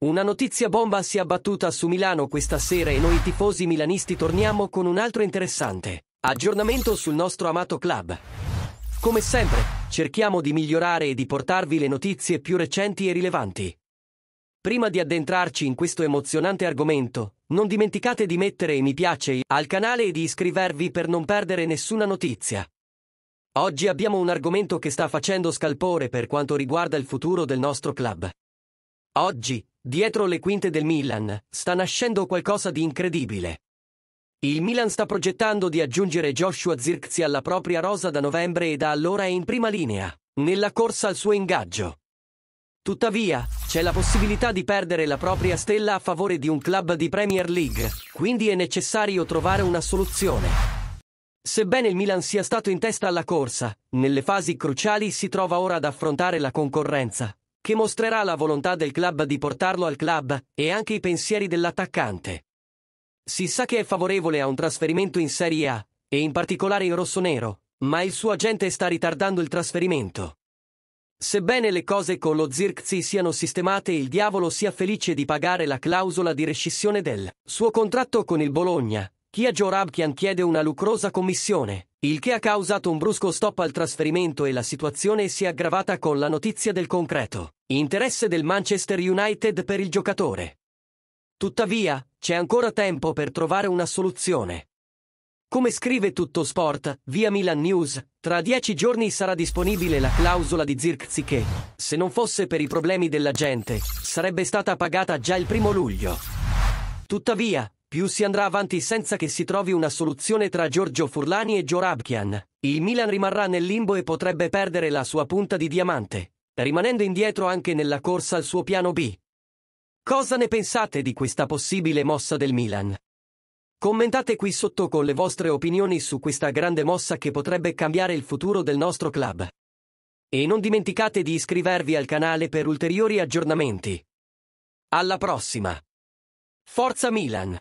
Una notizia bomba si è abbattuta su Milano questa sera e noi tifosi milanisti torniamo con un altro interessante. Aggiornamento sul nostro amato club. Come sempre, cerchiamo di migliorare e di portarvi le notizie più recenti e rilevanti. Prima di addentrarci in questo emozionante argomento, non dimenticate di mettere mi piace al canale e di iscrivervi per non perdere nessuna notizia. Oggi abbiamo un argomento che sta facendo scalpore per quanto riguarda il futuro del nostro club. Oggi, dietro le quinte del Milan, sta nascendo qualcosa di incredibile. Il Milan sta progettando di aggiungere Joshua Zirkzi alla propria rosa da novembre e da allora è in prima linea, nella corsa al suo ingaggio. Tuttavia, c'è la possibilità di perdere la propria stella a favore di un club di Premier League, quindi è necessario trovare una soluzione. Sebbene il Milan sia stato in testa alla corsa, nelle fasi cruciali si trova ora ad affrontare la concorrenza, che mostrerà la volontà del club di portarlo al club e anche i pensieri dell'attaccante. Si sa che è favorevole a un trasferimento in Serie A, e in particolare in rossonero, ma il suo agente sta ritardando il trasferimento. Sebbene le cose con lo Zirkzi siano sistemate il diavolo sia felice di pagare la clausola di rescissione del suo contratto con il Bologna, Kia Jorabkian chiede una lucrosa commissione, il che ha causato un brusco stop al trasferimento e la situazione si è aggravata con la notizia del concreto. Interesse del Manchester United per il giocatore. Tuttavia, c'è ancora tempo per trovare una soluzione. Come scrive Tutto Sport, via Milan News, tra dieci giorni sarà disponibile la clausola di Zirkzi che, se non fosse per i problemi della gente, sarebbe stata pagata già il primo luglio. Tuttavia, più si andrà avanti senza che si trovi una soluzione tra Giorgio Furlani e Jorabkian, il Milan rimarrà nel limbo e potrebbe perdere la sua punta di diamante rimanendo indietro anche nella corsa al suo piano B. Cosa ne pensate di questa possibile mossa del Milan? Commentate qui sotto con le vostre opinioni su questa grande mossa che potrebbe cambiare il futuro del nostro club. E non dimenticate di iscrivervi al canale per ulteriori aggiornamenti. Alla prossima! Forza Milan!